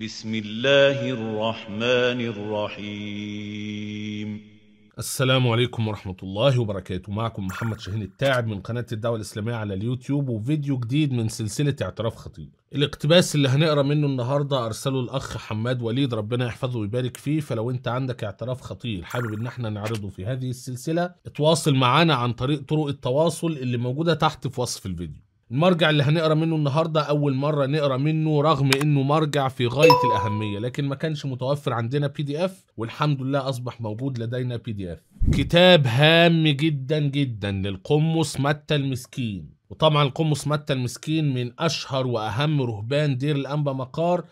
بسم الله الرحمن الرحيم السلام عليكم ورحمة الله وبركاته معكم محمد شاهين التاعب من قناة الدعوة الإسلامية على اليوتيوب وفيديو جديد من سلسلة اعتراف خطير الاقتباس اللي هنقرا منه النهاردة أرسله الأخ حماد وليد ربنا يحفظه ويبارك فيه فلو أنت عندك اعتراف خطير حابب إن احنا نعرضه في هذه السلسلة اتواصل معنا عن طريق طرق التواصل اللي موجودة تحت في وصف الفيديو المرجع اللي هنقرا منه النهارده اول مره نقرا منه رغم انه مرجع في غايه الاهميه لكن ما كانش متوفر عندنا بي دي اف والحمد لله اصبح موجود لدينا بي دي اف كتاب هام جدا جدا للقمص متى المسكين وطبعا القمص متى المسكين من اشهر واهم رهبان دير الانبا مقار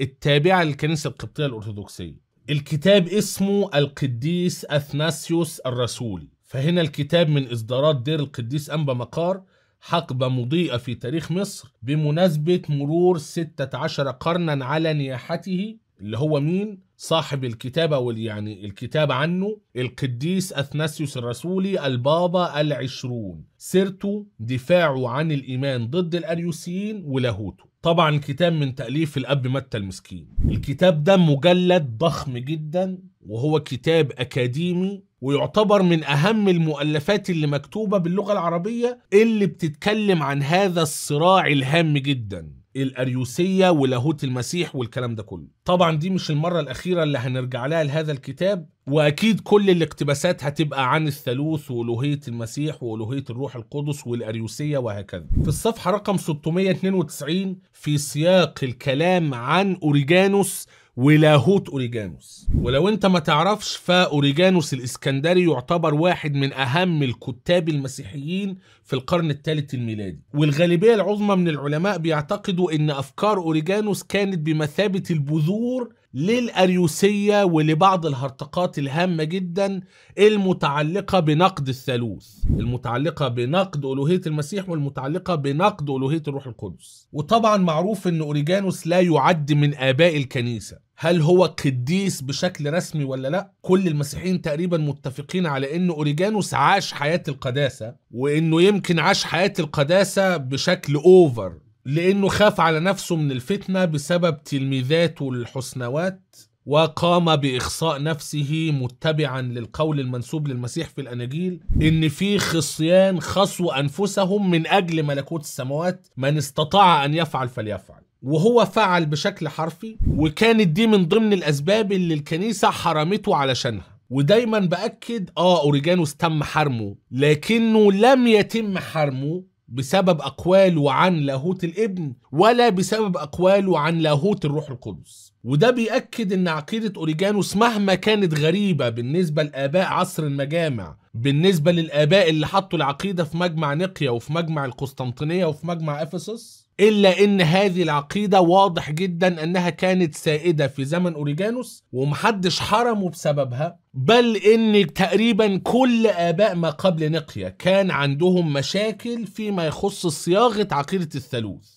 التابعه للكنيسه القبطيه الارثوذكسيه الكتاب اسمه القديس اثناسيوس الرسول فهنا الكتاب من اصدارات دير القديس انبا مقار حقبة مضيئة في تاريخ مصر بمناسبة مرور 16 قرنا على نياحته اللي هو مين؟ صاحب الكتابة واليعني الكتاب عنه القديس أثناسيوس الرسولي البابا العشرون سيرته دفاعه عن الإيمان ضد الأريوسيين ولاهوته طبعا الكتاب من تأليف الأب متى المسكين الكتاب ده مجلد ضخم جدا وهو كتاب أكاديمي ويعتبر من أهم المؤلفات اللي مكتوبة باللغة العربية اللي بتتكلم عن هذا الصراع الهام جدا الأريوسية ولاهوت المسيح والكلام ده كله طبعا دي مش المرة الأخيرة اللي هنرجع لها لهذا الكتاب وأكيد كل الاقتباسات هتبقى عن الثالوث وألوهية المسيح وألوهية الروح القدس والأريوسية وهكذا في الصفحة رقم 692 في سياق الكلام عن أوريجانوس ولاهوت اوريجانوس ولو انت ما تعرفش فاوريجانوس الاسكندري يعتبر واحد من اهم الكتاب المسيحيين في القرن الثالث الميلادي والغالبية العظمى من العلماء بيعتقدوا أن أفكار أوريجانوس كانت بمثابة البذور للأريوسية ولبعض الهرطقات الهامة جدا المتعلقة بنقد الثالوث المتعلقة بنقد ألوهية المسيح والمتعلقة بنقد ألوهية الروح القدس وطبعا معروف أن أوريجانوس لا يعد من آباء الكنيسة هل هو قديس بشكل رسمي ولا لا كل المسيحيين تقريبا متفقين على ان اوريجانوس عاش حياه القداسه وانه يمكن عاش حياه القداسه بشكل اوفر لانه خاف على نفسه من الفتنه بسبب تلميذاته الحسنوات وقام بإخصاء نفسه متبعا للقول المنسوب للمسيح في الأناجيل إن في خصيان خصوا أنفسهم من أجل ملكوت السماوات من استطاع أن يفعل فليفعل وهو فعل بشكل حرفي وكانت دي من ضمن الاسباب اللي الكنيسه حرمته علشانها ودايما باكد اه اوريجانوس تم حرمه لكنه لم يتم حرمه بسبب اقواله عن لاهوت الابن ولا بسبب اقواله عن لاهوت الروح القدس وده بيأكد ان عقيدة اوريجانوس مهما كانت غريبة بالنسبة لآباء عصر المجامع بالنسبة للآباء اللي حطوا العقيدة في مجمع نقيا وفي مجمع القسطنطينية وفي مجمع افسس إلا إن هذه العقيدة واضح جدا أنها كانت سائدة في زمن أوريجانوس ومحدش حرمه بسببها بل إن تقريبا كل آباء ما قبل نقيا كان عندهم مشاكل فيما يخص صياغة عقيدة الثالوث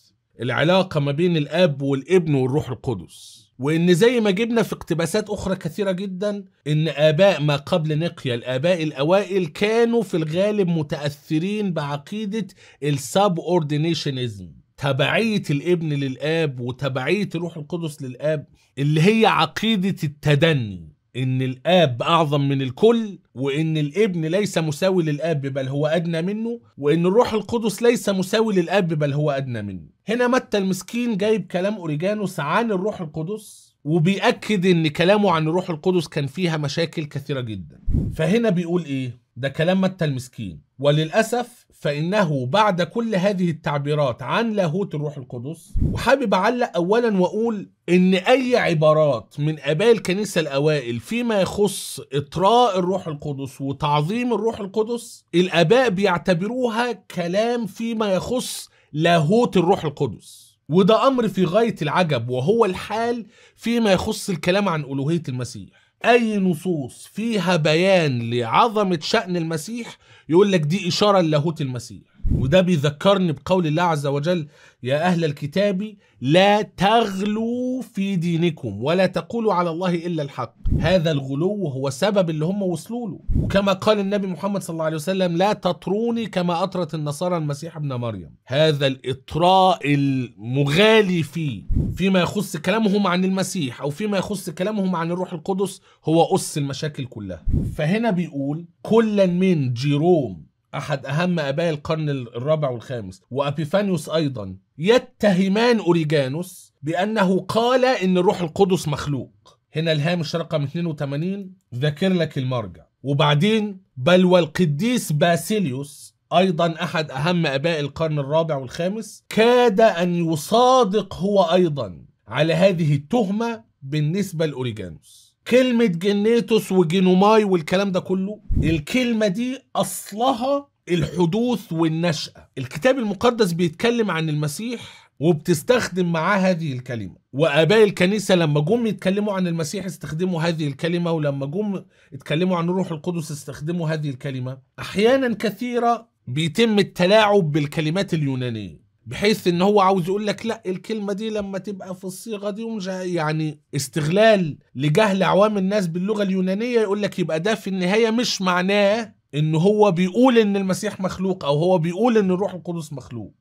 العلاقة ما بين الأب والابن والروح القدس وان زي ما جبنا في اقتباسات اخرى كثيره جدا ان اباء ما قبل نقيا الاباء الاوائل كانوا في الغالب متاثرين بعقيده الساب اوردينيشنزم تبعية الابن للآب وتبعية الروح القدس للآب اللي هي عقيدة التدني إن الآب أعظم من الكل وإن الابن ليس مساوي للآب بل هو أدنى منه وإن الروح القدس ليس مساوي للآب بل هو أدنى منه هنا متى المسكين جايب كلام أوريجانوس عن الروح القدس وبيأكد إن كلامه عن الروح القدس كان فيها مشاكل كثيرة جدا فهنا بيقول إيه؟ ده كلام متى المسكين وللأسف فإنه بعد كل هذه التعبيرات عن لاهوت الروح القدس وحابب أعلق أولا وأقول إن أي عبارات من آباء الكنيسة الأوائل فيما يخص إطراء الروح القدس وتعظيم الروح القدس الآباء بيعتبروها كلام فيما يخص لاهوت الروح القدس وده أمر في غاية العجب وهو الحال فيما يخص الكلام عن ألوهية المسيح اي نصوص فيها بيان لعظمه شان المسيح يقول لك دي اشاره للاهوت المسيح وده بيذكرني بقول الله عز وجل يا أهل الكتاب لا تغلوا في دينكم ولا تقولوا على الله إلا الحق هذا الغلو هو سبب اللي هم وصلوا له وكما قال النبي محمد صلى الله عليه وسلم لا تطروني كما أطرت النصارى المسيح ابن مريم هذا الإطراء المغالي فيه فيما يخص كلامهم عن المسيح أو فيما يخص كلامهم عن الروح القدس هو أس المشاكل كلها فهنا بيقول كلا من جيروم أحد أهم آباء القرن الرابع والخامس وأبيفانيوس أيضا يتهمان أوريجانوس بأنه قال إن الروح القدس مخلوق هنا الهامش رقم 82 ذاكر لك المرجع وبعدين بل والقديس باسيليوس أيضا أحد أهم آباء القرن الرابع والخامس كاد أن يصادق هو أيضا على هذه التهمة بالنسبة لأوريجانوس كلمة جنيتوس وجينوماي والكلام ده كله الكلمة دي أصلها الحدوث والنشأة الكتاب المقدس بيتكلم عن المسيح وبتستخدم معاه هذه الكلمة وآباء الكنيسة لما جم يتكلموا عن المسيح استخدموا هذه الكلمة ولما جم يتكلموا عن الروح القدس استخدموا هذه الكلمة أحيانا كثيرة بيتم التلاعب بالكلمات اليونانية بحيث ان هو عاوز يقول لك لا الكلمه دي لما تبقى في الصيغه دي ومش يعني استغلال لجهل عوام الناس باللغه اليونانيه يقول لك يبقى ده في النهايه مش معناه ان هو بيقول ان المسيح مخلوق او هو بيقول ان الروح القدس مخلوق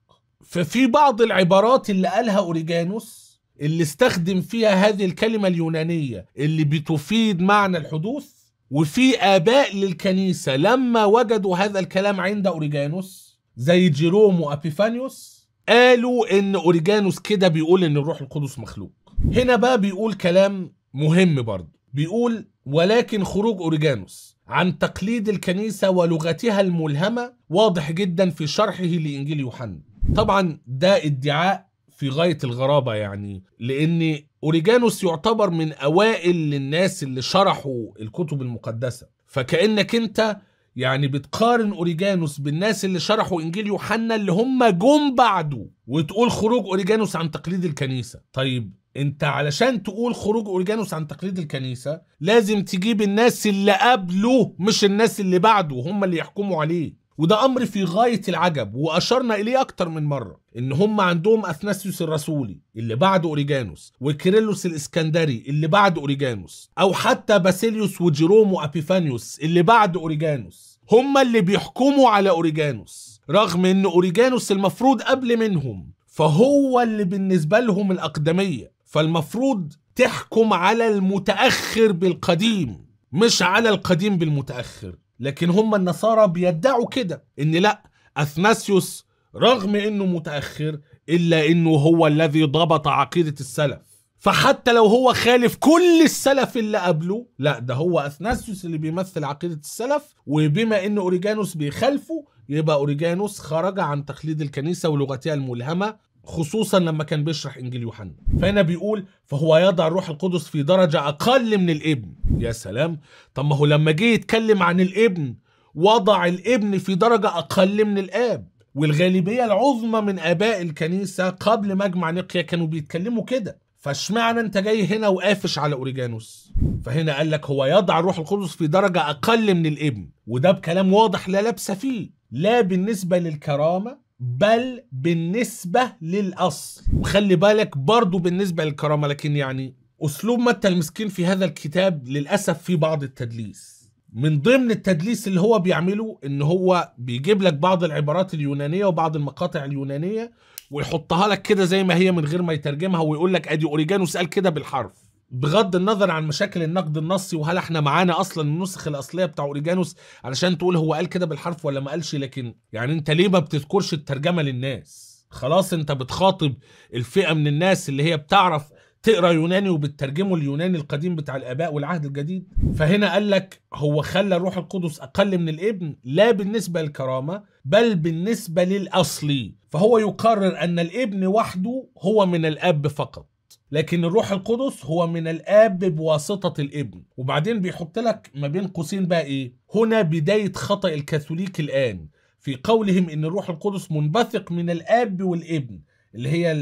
ففي بعض العبارات اللي قالها اوريجانوس اللي استخدم فيها هذه الكلمه اليونانيه اللي بتفيد معنى الحدوث وفي اباء للكنيسه لما وجدوا هذا الكلام عند اوريجانوس زي جيروم وابيفانيوس قالوا ان اوريجانوس كده بيقول ان الروح القدس مخلوق هنا بقى بيقول كلام مهم برضه بيقول ولكن خروج اوريجانوس عن تقليد الكنيسة ولغتها الملهمة واضح جدا في شرحه لإنجيل يوحنا طبعا ده ادعاء في غاية الغرابة يعني لأن أوريجانوس يعتبر من أوائل الناس اللي شرحوا الكتب المقدسة فكأنك أنت يعني بتقارن اوريجانوس بالناس اللي شرحوا انجيل يوحنا اللي هم جم بعده وتقول خروج اوريجانوس عن تقليد الكنيسه طيب انت علشان تقول خروج اوريجانوس عن تقليد الكنيسه لازم تجيب الناس اللي قبله مش الناس اللي بعده هم اللي يحكموا عليه وده امر في غايه العجب واشرنا اليه اكتر من مره ان هم عندهم اثناسيوس الرسولي اللي بعد اوريجانوس وكيريلوس الاسكندري اللي بعد اوريجانوس او حتى باسيليوس وجيروم وابيفانيوس اللي بعد اوريجانوس هم اللي بيحكموا على اوريجانوس رغم ان اوريجانوس المفروض قبل منهم فهو اللي بالنسبه لهم الاقدميه فالمفروض تحكم على المتاخر بالقديم مش على القديم بالمتاخر لكن هم النصارى بيدعوا كده ان لا اثناسيوس رغم انه متاخر الا انه هو الذي ضبط عقيده السلف فحتى لو هو خالف كل السلف اللي قبله لا ده هو اثناسيوس اللي بيمثل عقيده السلف وبما ان اوريجانوس بيخالفه يبقى اوريجانوس خرج عن تقليد الكنيسه ولغتها الملهمه خصوصا لما كان بيشرح انجيل يوحنا فهنا بيقول فهو يضع الروح القدس في درجه اقل من الابن يا سلام طب ما هو لما جه يتكلم عن الابن وضع الابن في درجه اقل من الاب والغالبيه العظمى من اباء الكنيسه قبل مجمع نقيا كانوا بيتكلموا كده فاشمعنى انت جاي هنا وقافش على اوريجانوس فهنا قال لك هو يضع الروح القدس في درجه اقل من الابن وده بكلام واضح لا لبس فيه لا بالنسبه للكرامه بل بالنسبة للأصل وخلي بالك برضو بالنسبة للكرامة لكن يعني أسلوب متى المسكين في هذا الكتاب للأسف في بعض التدليس من ضمن التدليس اللي هو بيعمله ان هو بيجيب لك بعض العبارات اليونانية وبعض المقاطع اليونانية ويحطها لك كده زي ما هي من غير ما يترجمها ويقول لك ادي اوريجانوس قال كده بالحرف بغض النظر عن مشاكل النقد النصي وهل احنا معانا اصلا النسخ الاصليه بتاع اوريجانوس علشان تقول هو قال كده بالحرف ولا ما قالش لكن يعني انت ليه ما بتذكرش الترجمه للناس خلاص انت بتخاطب الفئه من الناس اللي هي بتعرف تقرا يوناني وبتترجمه اليوناني القديم بتاع الاباء والعهد الجديد فهنا قال لك هو خلى الروح القدس اقل من الابن لا بالنسبه للكرامه بل بالنسبه للاصلي فهو يقرر ان الابن وحده هو من الاب فقط لكن الروح القدس هو من الاب بواسطه الابن وبعدين بيحط لك ما بين قوسين بقى ايه هنا بدايه خطا الكاثوليك الان في قولهم ان الروح القدس منبثق من الاب والابن اللي هي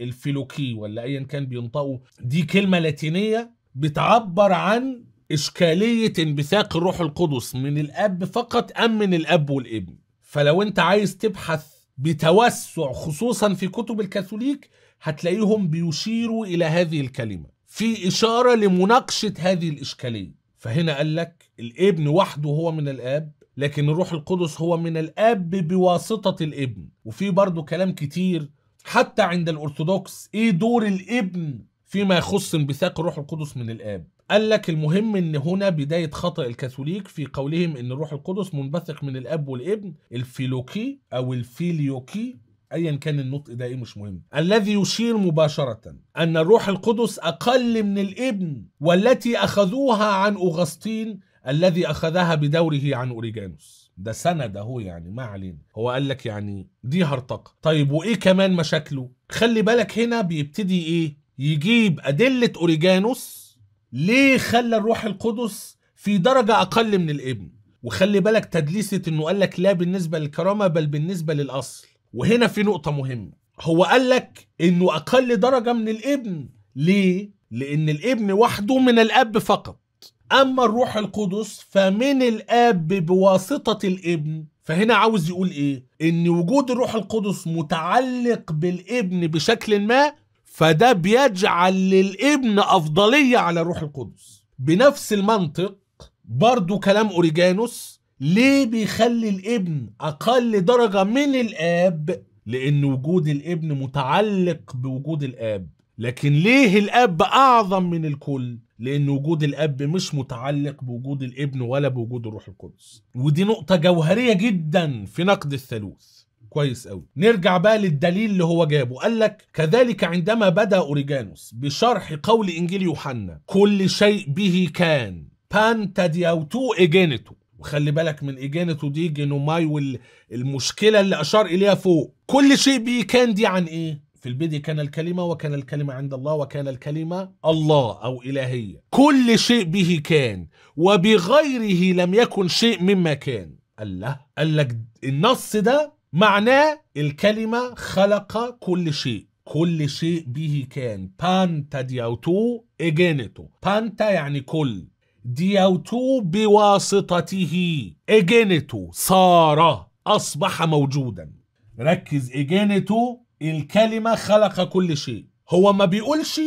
الفيلوكي ولا ايا كان بينطقوا دي كلمه لاتينيه بتعبر عن اشكاليه انبثاق الروح القدس من الاب فقط ام من الاب والابن فلو انت عايز تبحث بتوسع خصوصا في كتب الكاثوليك هتلاقيهم بيشيروا إلى هذه الكلمة في إشارة لمناقشة هذه الإشكالية فهنا قال لك الابن وحده هو من الآب لكن الروح القدس هو من الآب بواسطة الابن وفي برضه كلام كتير حتى عند الأرثوذكس إيه دور الابن فيما يخص انبثاق الروح القدس من الآب قال لك المهم ان هنا بدايه خطا الكاثوليك في قولهم ان الروح القدس منبثق من الاب والابن الفيلوكي او الفيليوكي ايا كان النطق ده ايه مش مهم الذي يشير مباشره ان الروح القدس اقل من الابن والتي اخذوها عن اغسطين الذي اخذها بدوره عن اوريجانوس ده سند اهو يعني ما علينا هو قال لك يعني دي هرطقه طيب وايه كمان مشاكله خلي بالك هنا بيبتدي ايه يجيب ادله اوريجانوس ليه خلى الروح القدس في درجه اقل من الابن وخلي بالك تدليسه انه قال لك لا بالنسبه للكرامه بل بالنسبه للاصل وهنا في نقطة مهمة هو قال لك انه اقل درجة من الابن ليه؟ لان الابن وحده من الاب فقط اما الروح القدس فمن الاب بواسطة الابن فهنا عاوز يقول ايه؟ ان وجود الروح القدس متعلق بالابن بشكل ما فده بيجعل للابن افضلية على الروح القدس بنفس المنطق برضو كلام اوريجانوس ليه بيخلي الابن اقل درجه من الاب لان وجود الابن متعلق بوجود الاب لكن ليه الاب اعظم من الكل لان وجود الاب مش متعلق بوجود الابن ولا بوجود الروح القدس ودي نقطه جوهريه جدا في نقد الثالوث كويس قوي نرجع بقى للدليل اللي هو جابه قال لك كذلك عندما بدا اوريجانوس بشرح قول انجيل يوحنا كل شيء به كان بانتا دياوتو ايجينتو وخلي بالك من إجانة وديجن وماي والمشكلة اللي أشار إليها فوق كل شيء بي كان دي عن إيه؟ في البدء كان الكلمة وكان الكلمة عند الله وكان الكلمة الله أو إلهية كل شيء به كان وبغيره لم يكن شيء مما كان الله قال لك النص ده معناه الكلمة خلق كل شيء كل شيء به كان بانتا دياوتو إجانتو بانتا يعني كل ديوتو بواسطته اجينتو صار اصبح موجودا ركز اجينتو الكلمة خلق كل شيء هو ما بيقولش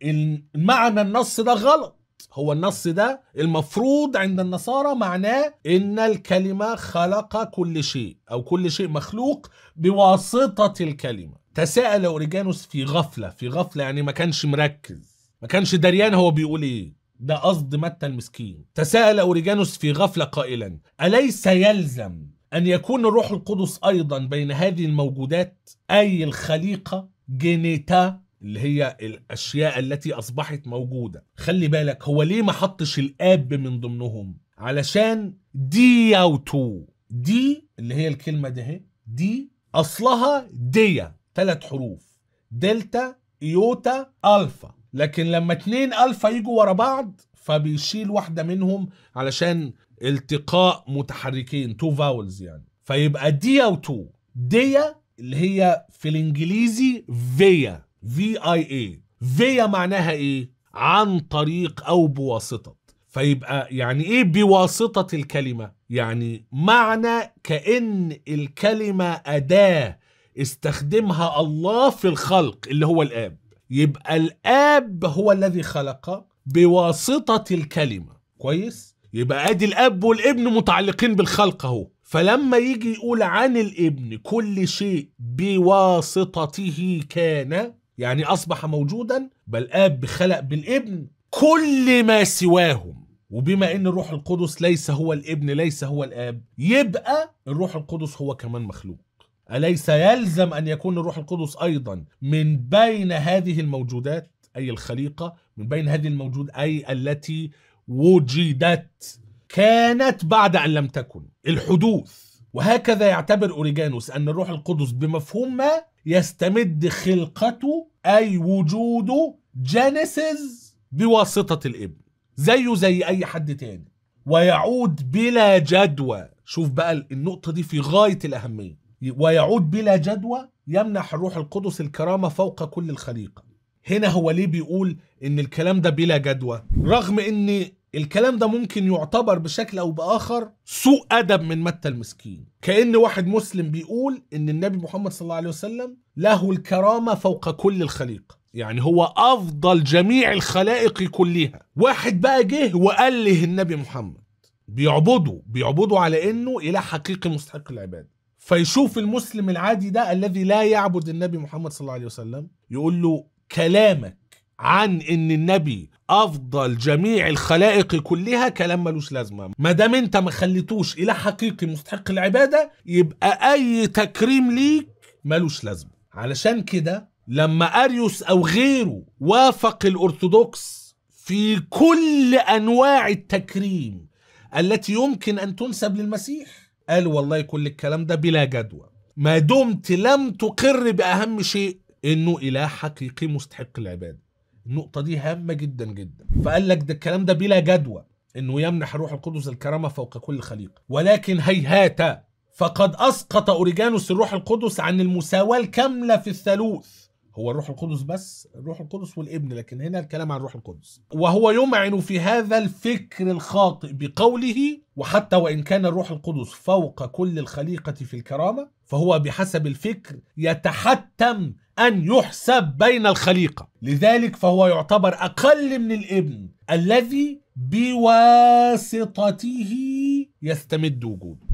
ان معنى النص ده غلط هو النص ده المفروض عند النصارى معناه ان الكلمة خلق كل شيء او كل شيء مخلوق بواسطة الكلمة تساءل اوريجانوس في غفلة في غفلة يعني ما كانش مركز ما كانش دريان هو بيقول ايه ده قصد متى المسكين تساءل أوريجانوس في غفلة قائلا أليس يلزم أن يكون الروح القدس أيضا بين هذه الموجودات أي الخليقة جينيتا اللي هي الأشياء التي أصبحت موجودة خلي بالك هو ليه ما حطش الآب من ضمنهم علشان دي أو تو دي اللي هي الكلمة دي هي دي أصلها ديا ثلاث حروف دلتا يوتا ألفا لكن لما اتنين الفا يجوا ورا بعض فبيشيل واحده منهم علشان التقاء متحركين تو فاولز يعني فيبقى ديا وتو ديا اللي هي في الانجليزي فيا في اي اي فيا معناها ايه عن طريق او بواسطه فيبقى يعني ايه بواسطه الكلمه يعني معنى كان الكلمه اداه استخدمها الله في الخلق اللي هو الاب يبقى الاب هو الذي خلق بواسطه الكلمه كويس يبقى ادي الاب والابن متعلقين بالخلق اهو فلما يجي يقول عن الابن كل شيء بواسطته كان يعني اصبح موجودا بل اب خلق بالابن كل ما سواهم وبما ان الروح القدس ليس هو الابن ليس هو الاب يبقى الروح القدس هو كمان مخلوق أليس يلزم أن يكون الروح القدس أيضا من بين هذه الموجودات أي الخليقة من بين هذه الموجود أي التي وجدت كانت بعد أن لم تكن الحدوث وهكذا يعتبر أوريجانوس أن الروح القدس بمفهوم ما يستمد خلقته أي وجوده جينيسيس بواسطة الابن زيه زي أي حد تاني ويعود بلا جدوى شوف بقى النقطة دي في غاية الأهمية ويعود بلا جدوى يمنح الروح القدس الكرامة فوق كل الخليقة هنا هو ليه بيقول ان الكلام ده بلا جدوى رغم ان الكلام ده ممكن يعتبر بشكل او باخر سوء ادب من متى المسكين كان واحد مسلم بيقول ان النبي محمد صلى الله عليه وسلم له الكرامه فوق كل الخليقه يعني هو افضل جميع الخلائق كلها واحد بقى جه وقال له النبي محمد بيعبدوا بيعبدوا على انه اله حقيقي مستحق العباده فيشوف المسلم العادي ده الذي لا يعبد النبي محمد صلى الله عليه وسلم يقول له كلامك عن ان النبي افضل جميع الخلائق كلها كلام ملوش لازمه ما دام انت ما خليتوش اله حقيقي مستحق العباده يبقى اي تكريم ليك ملوش لازمه علشان كده لما اريوس او غيره وافق الارثوذكس في كل انواع التكريم التي يمكن ان تنسب للمسيح قال والله كل الكلام ده بلا جدوى ما دمت لم تقر بأهم شيء إنه إله حقيقي مستحق العبادة النقطة دي هامة جدا جدا فقال لك ده الكلام ده بلا جدوى إنه يمنح روح القدس الكرامة فوق كل خليقة ولكن هيهات فقد أسقط أوريجانوس الروح القدس عن المساواة الكاملة في الثالوث هو الروح القدس بس الروح القدس والابن لكن هنا الكلام عن الروح القدس وهو يمعن في هذا الفكر الخاطئ بقوله وحتى وان كان الروح القدس فوق كل الخليقه في الكرامه فهو بحسب الفكر يتحتم ان يحسب بين الخليقه لذلك فهو يعتبر اقل من الابن الذي بواسطته يستمد وجوده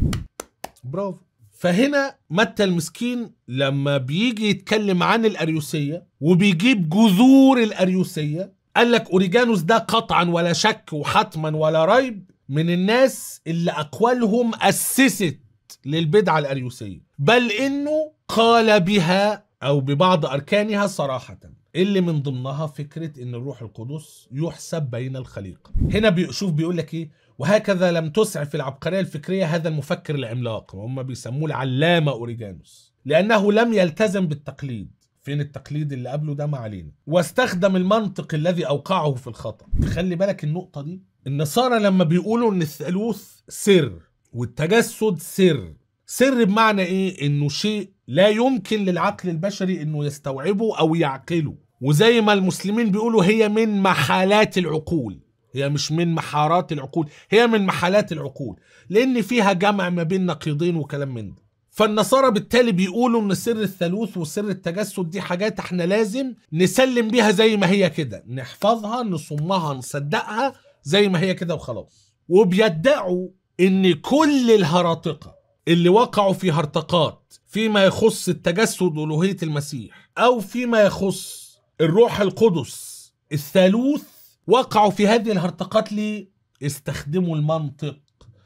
برافو فهنا متى المسكين لما بيجي يتكلم عن الأريوسية وبيجيب جذور الأريوسية قال لك أوريجانوس ده قطعا ولا شك وحتما ولا ريب من الناس اللي أقوالهم أسست للبدعة الأريوسية بل إنه قال بها أو ببعض أركانها صراحة اللي من ضمنها فكرة إن الروح القدس يحسب بين الخليقة هنا بيشوف بيقول لك إيه وهكذا لم تسعف العبقرية الفكرية هذا المفكر العملاق وهم بيسموه العلامة أوريجانوس لأنه لم يلتزم بالتقليد فين التقليد اللي قبله ده ما علينا واستخدم المنطق الذي أوقعه في الخطأ خلي بالك النقطة دي النصارى لما بيقولوا إن الثالوث سر والتجسد سر سر بمعنى إيه؟ إنه شيء لا يمكن للعقل البشري إنه يستوعبه أو يعقله وزي ما المسلمين بيقولوا هي من محالات العقول هي مش من محارات العقول هي من محالات العقول لان فيها جمع ما بين نقيضين وكلام من ده فالنصارى بالتالي بيقولوا ان سر الثالوث وسر التجسد دي حاجات احنا لازم نسلم بيها زي ما هي كده نحفظها نصمها نصدقها زي ما هي كده وخلاص وبيدعوا ان كل الهرطقه اللي وقعوا في هرطقات فيما يخص التجسد والوهيه المسيح او فيما يخص الروح القدس الثالوث وقعوا في هذه الهرطقات ليه؟ استخدموا المنطق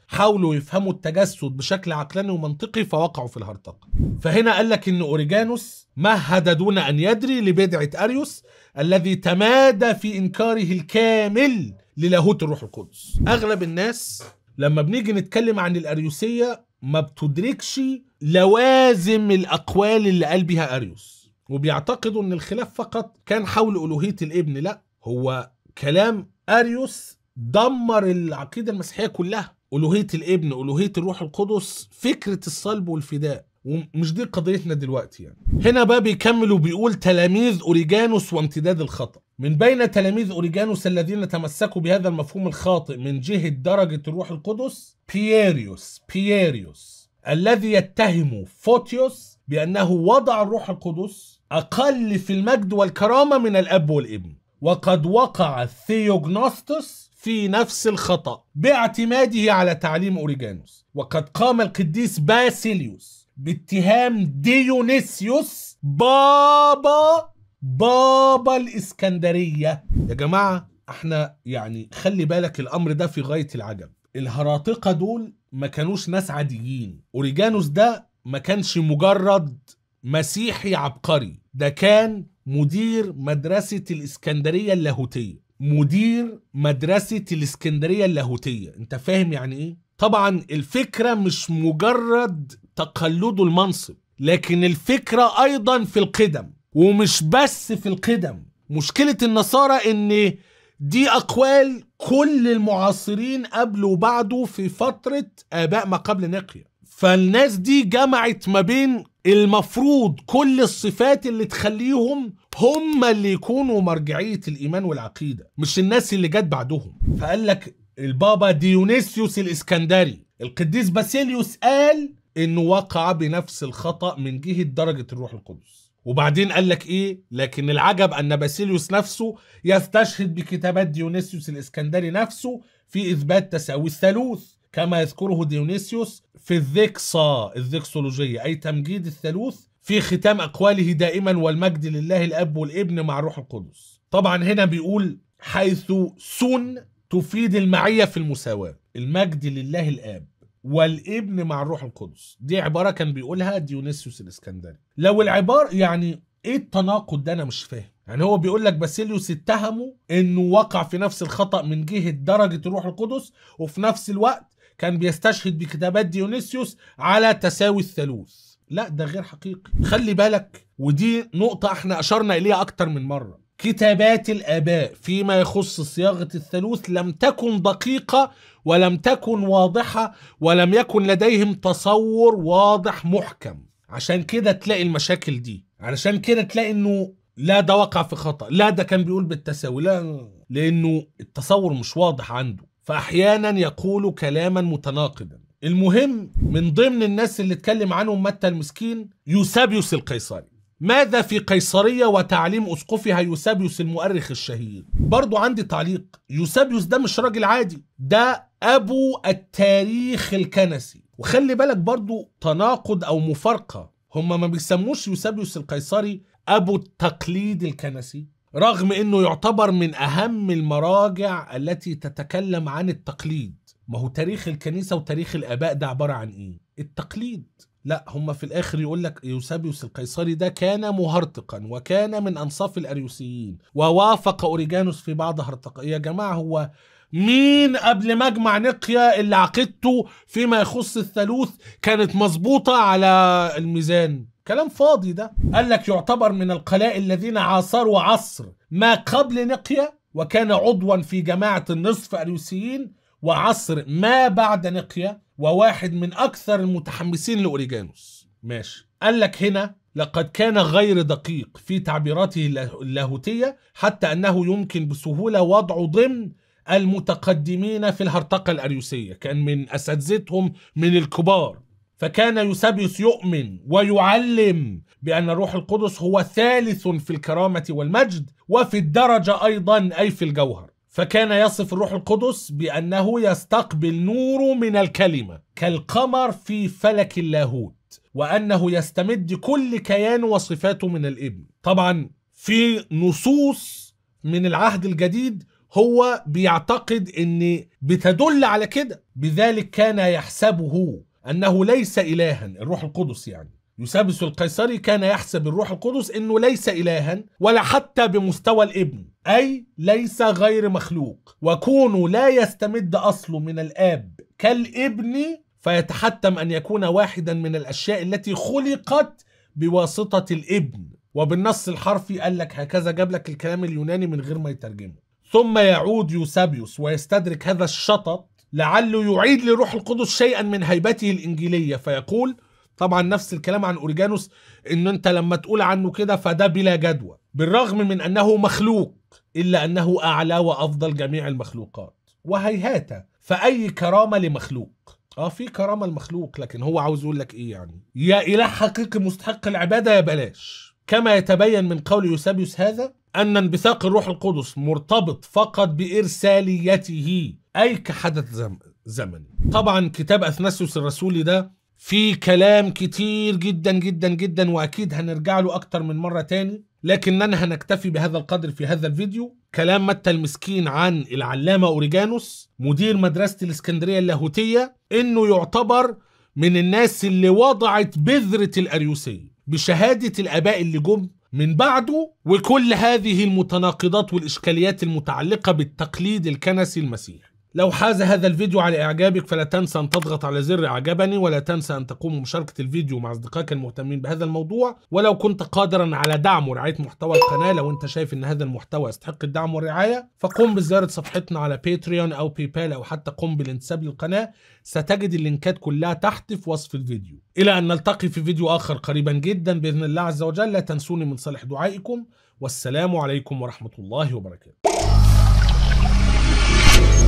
حاولوا يفهموا التجسد بشكل عقلاني ومنطقي فوقعوا في الهرطقه فهنا قال لك ان اوريجانوس مهد دون ان يدري لبدعه اريوس الذي تمادى في انكاره الكامل للاهوت الروح القدس اغلب الناس لما بنيجي نتكلم عن الاريوسيه ما بتدركش لوازم الاقوال اللي قال بها اريوس وبيعتقدوا ان الخلاف فقط كان حول الوهيه الابن لا هو كلام اريوس دمر العقيده المسيحيه كلها الوهيه الابن الوهيه الروح القدس فكره الصلب والفداء ومش دي قضيتنا دلوقتي يعني هنا بقى بيكمل وبيقول تلاميذ اوريجانوس وامتداد الخطا من بين تلاميذ اوريجانوس الذين تمسكوا بهذا المفهوم الخاطئ من جهه درجه الروح القدس بييريوس بييريوس الذي يتهم فوتيوس بانه وضع الروح القدس اقل في المجد والكرامه من الاب والابن وقد وقع الثيوجنوستوس في نفس الخطأ باعتماده على تعليم أوريجانوس وقد قام القديس باسيليوس باتهام ديونيسيوس بابا بابا الإسكندرية يا جماعة احنا يعني خلي بالك الأمر ده في غاية العجب الهراطقة دول ما كانوش ناس عاديين أوريجانوس ده ما كانش مجرد مسيحي عبقري ده كان مدير مدرسة الإسكندرية اللاهوتية مدير مدرسة الإسكندرية اللاهوتية أنت فاهم يعني إيه؟ طبعا الفكرة مش مجرد تقلده المنصب لكن الفكرة أيضا في القدم ومش بس في القدم مشكلة النصارى إن دي أقوال كل المعاصرين قبله وبعده في فترة آباء ما قبل نقية فالناس دي جمعت ما بين المفروض كل الصفات اللي تخليهم هم اللي يكونوا مرجعية الإيمان والعقيدة مش الناس اللي جت بعدهم فقال لك البابا ديونيسيوس الإسكندري القديس باسيليوس قال إنه وقع بنفس الخطأ من جهة درجة الروح القدس وبعدين قال لك إيه لكن العجب أن باسيليوس نفسه يستشهد بكتابات ديونيسيوس الإسكندري نفسه في إثبات تساوي الثالوث كما يذكره ديونيسيوس في الذكصة الذكسولوجية أي تمجيد الثالوث في ختام أقواله دائما والمجد لله الأب والابن مع الروح القدس طبعا هنا بيقول حيث سون تفيد المعية في المساواة المجد لله الآب والابن مع الروح القدس دي عبارة كان بيقولها ديونيسيوس الإسكندري لو العبارة يعني ايه التناقض ده انا مش فاهم يعني هو بيقول لك باسيليوس اتهمه انه وقع في نفس الخطا من جهه درجه الروح القدس وفي نفس الوقت كان بيستشهد بكتابات ديونيسيوس على تساوي الثالوث لا ده غير حقيقي خلي بالك ودي نقطة احنا اشرنا اليها اكتر من مرة كتابات الآباء فيما يخص صياغة الثالوث لم تكن دقيقة ولم تكن واضحة ولم يكن لديهم تصور واضح محكم عشان كده تلاقي المشاكل دي علشان كده تلاقي انه لا ده وقع في خطأ لا ده كان بيقول بالتساوي لا لانه التصور مش واضح عنده فأحيانا يقول كلاما متناقضا المهم من ضمن الناس اللي اتكلم عنهم متى المسكين يوسابيوس القيصري ماذا في قيصرية وتعليم أسقفها يوسابيوس المؤرخ الشهير برضو عندي تعليق يوسابيوس ده مش راجل عادي ده أبو التاريخ الكنسي وخلي بالك برضو تناقض أو مفارقة هما ما بيسموش يوسابيوس القيصري أبو التقليد الكنسي رغم انه يعتبر من اهم المراجع التي تتكلم عن التقليد ما هو تاريخ الكنيسه وتاريخ الاباء ده عباره عن ايه التقليد لا هم في الاخر يقول لك يوسابيوس القيصري ده كان مهرطقا وكان من انصاف الاريوسيين ووافق اوريجانوس في بعض هرطقه يا جماعه هو مين قبل مجمع نقيا اللي عقدته فيما يخص الثالوث كانت مظبوطه على الميزان كلام فاضي ده قال لك يعتبر من القلائل الذين عاصروا عصر ما قبل نقيا وكان عضوا في جماعة النصف أريوسيين وعصر ما بعد نقيا وواحد من أكثر المتحمسين لأوريجانوس ماشي قال لك هنا لقد كان غير دقيق في تعبيراته اللاهوتية حتى أنه يمكن بسهولة وضعه ضمن المتقدمين في الهرطقة الأريوسية كان من أساتذتهم من الكبار فكان يوسابيوس يؤمن ويعلم بأن الروح القدس هو ثالث في الكرامة والمجد وفي الدرجة أيضا أي في الجوهر فكان يصف الروح القدس بأنه يستقبل نوره من الكلمة كالقمر في فلك اللاهوت وأنه يستمد كل كيانه وصفاته من الابن طبعا في نصوص من العهد الجديد هو بيعتقد ان بتدل على كده بذلك كان يحسبه أنه ليس إلها الروح القدس يعني يوسابس القيصري كان يحسب الروح القدس انه ليس الها ولا حتى بمستوى الابن اي ليس غير مخلوق وكونه لا يستمد اصله من الاب كالابن فيتحتم ان يكون واحدا من الاشياء التي خلقت بواسطه الابن وبالنص الحرفي قال لك هكذا جاب لك الكلام اليوناني من غير ما يترجمه ثم يعود يوسابيوس ويستدرك هذا الشطط لعله يعيد لروح القدس شيئا من هيبته الانجيليه فيقول طبعا نفس الكلام عن اوريجانوس ان انت لما تقول عنه كده فده بلا جدوى بالرغم من انه مخلوق الا انه اعلى وافضل جميع المخلوقات وهيهات فاي كرامه لمخلوق اه في كرامه المخلوق لكن هو عاوز يقول لك ايه يعني يا اله حقيقي مستحق العباده يا بلاش كما يتبين من قول يوسابيوس هذا أن انبثاق الروح القدس مرتبط فقط بإرساليته أي كحدث زمني طبعا كتاب أثناسيوس الرسولي ده في كلام كتير جدا جدا جدا وأكيد هنرجع له أكتر من مرة تاني لكننا هنكتفي بهذا القدر في هذا الفيديو كلام متى المسكين عن العلامة أوريجانوس مدير مدرسة الإسكندرية اللاهوتية إنه يعتبر من الناس اللي وضعت بذرة الأريوسية بشهادة الآباء اللي جم من بعده وكل هذه المتناقضات والإشكاليات المتعلقة بالتقليد الكنسي المسيحي لو حاز هذا الفيديو على إعجابك فلا تنسى أن تضغط على زر أعجبني ولا تنسى أن تقوم بمشاركة الفيديو مع أصدقائك المهتمين بهذا الموضوع ولو كنت قادرا على دعم ورعاية محتوى القناة لو أنت شايف أن هذا المحتوى يستحق الدعم والرعاية فقم بزيارة صفحتنا على باتريون أو باي بال أو حتى قم بالانتساب للقناة ستجد اللينكات كلها تحت في وصف الفيديو إلى أن نلتقي في فيديو آخر قريبا جدا بإذن الله عز وجل لا تنسوني من صالح دعائكم والسلام عليكم ورحمة الله وبركاته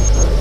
Thank you.